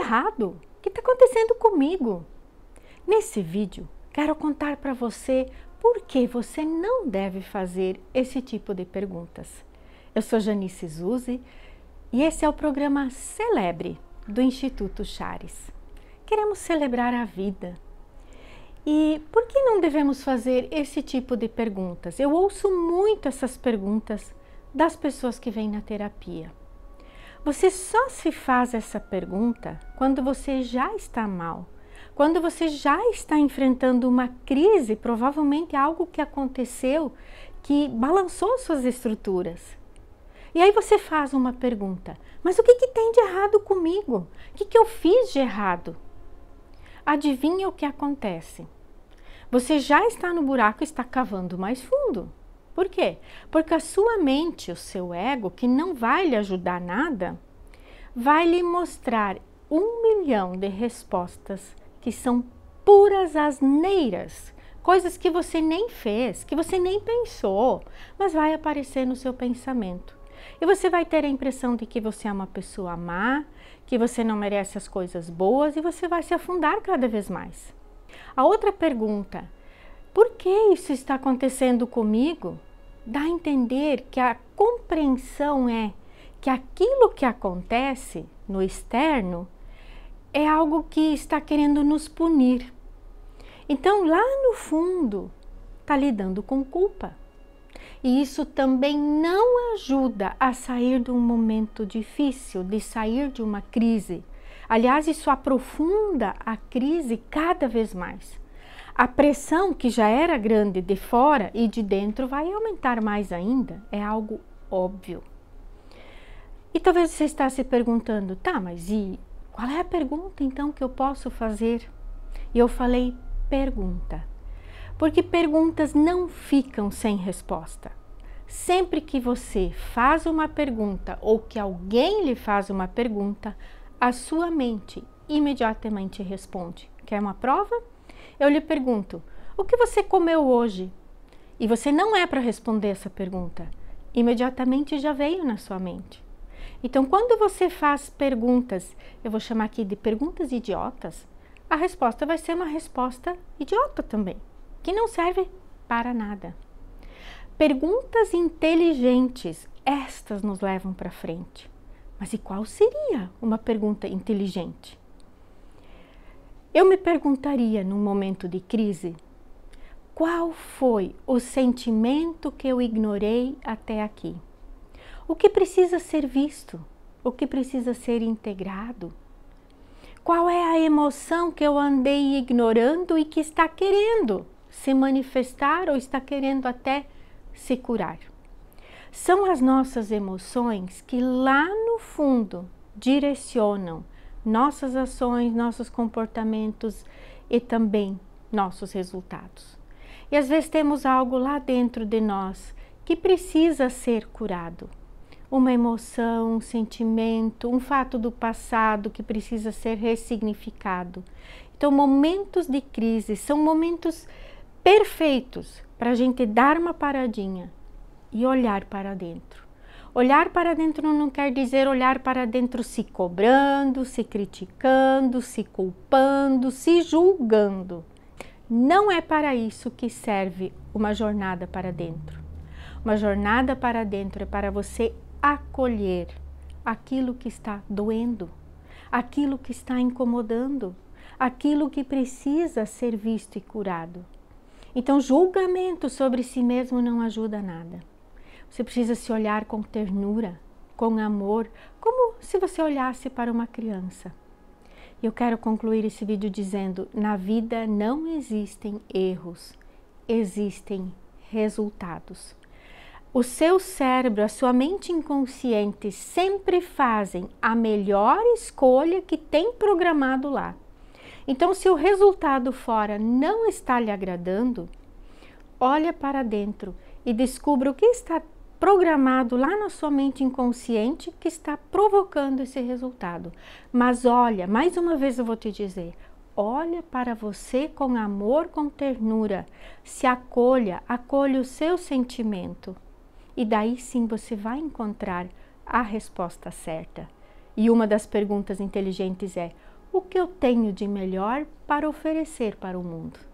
errado? O que está acontecendo comigo? Nesse vídeo, quero contar para você por que você não deve fazer esse tipo de perguntas. Eu sou Janice Zuzi e esse é o programa Celebre do Instituto Chares. Queremos celebrar a vida. E por que não devemos fazer esse tipo de perguntas? Eu ouço muito essas perguntas das pessoas que vêm na terapia. Você só se faz essa pergunta quando você já está mal, quando você já está enfrentando uma crise, provavelmente algo que aconteceu que balançou suas estruturas. E aí você faz uma pergunta: mas o que, que tem de errado comigo? O que, que eu fiz de errado? Adivinha o que acontece? Você já está no buraco, está cavando mais fundo. Por quê? Porque a sua mente, o seu ego, que não vai lhe ajudar nada, vai lhe mostrar um milhão de respostas que são puras asneiras, coisas que você nem fez, que você nem pensou, mas vai aparecer no seu pensamento. E você vai ter a impressão de que você é uma pessoa má, que você não merece as coisas boas e você vai se afundar cada vez mais. A outra pergunta por que isso está acontecendo comigo? Dá a entender que a compreensão é que aquilo que acontece no externo é algo que está querendo nos punir. Então, lá no fundo, está lidando com culpa. E isso também não ajuda a sair de um momento difícil, de sair de uma crise. Aliás, isso aprofunda a crise cada vez mais a pressão que já era grande de fora e de dentro vai aumentar mais ainda, é algo óbvio. E talvez você está se perguntando, tá, mas e qual é a pergunta então que eu posso fazer? E eu falei pergunta, porque perguntas não ficam sem resposta. Sempre que você faz uma pergunta ou que alguém lhe faz uma pergunta, a sua mente imediatamente responde. Quer uma prova? eu lhe pergunto: o que você comeu hoje? E você não é para responder essa pergunta. Imediatamente já veio na sua mente. Então, quando você faz perguntas, eu vou chamar aqui de perguntas idiotas, a resposta vai ser uma resposta idiota também, que não serve para nada. Perguntas inteligentes, estas nos levam para frente. Mas e qual seria uma pergunta inteligente? Eu me perguntaria num momento de crise qual foi o sentimento que eu ignorei até aqui? O que precisa ser visto? O que precisa ser integrado? Qual é a emoção que eu andei ignorando e que está querendo se manifestar ou está querendo até se curar? São as nossas emoções que lá no fundo direcionam nossas ações, nossos comportamentos e também nossos resultados. E às vezes temos algo lá dentro de nós que precisa ser curado. Uma emoção, um sentimento, um fato do passado que precisa ser ressignificado. Então, momentos de crise são momentos perfeitos para a gente dar uma paradinha e olhar para dentro. Olhar para dentro não quer dizer olhar para dentro se cobrando, se criticando, se culpando, se julgando. Não é para isso que serve uma jornada para dentro. Uma jornada para dentro é para você acolher aquilo que está doendo, aquilo que está incomodando, aquilo que precisa ser visto e curado. Então, julgamento sobre si mesmo não ajuda nada. Você precisa se olhar com ternura, com amor, como se você olhasse para uma criança. E Eu quero concluir esse vídeo dizendo: na vida não existem erros, existem resultados. O seu cérebro, a sua mente inconsciente sempre fazem a melhor escolha que tem programado lá. Então, se o resultado fora não está lhe agradando, olha para dentro e descubra o que está programado lá na sua mente inconsciente que está provocando esse resultado. Mas olha, mais uma vez eu vou te dizer, olha para você com amor, com ternura, se acolha, acolha o seu sentimento. E daí sim você vai encontrar a resposta certa. E uma das perguntas inteligentes é: o que eu tenho de melhor para oferecer para o mundo?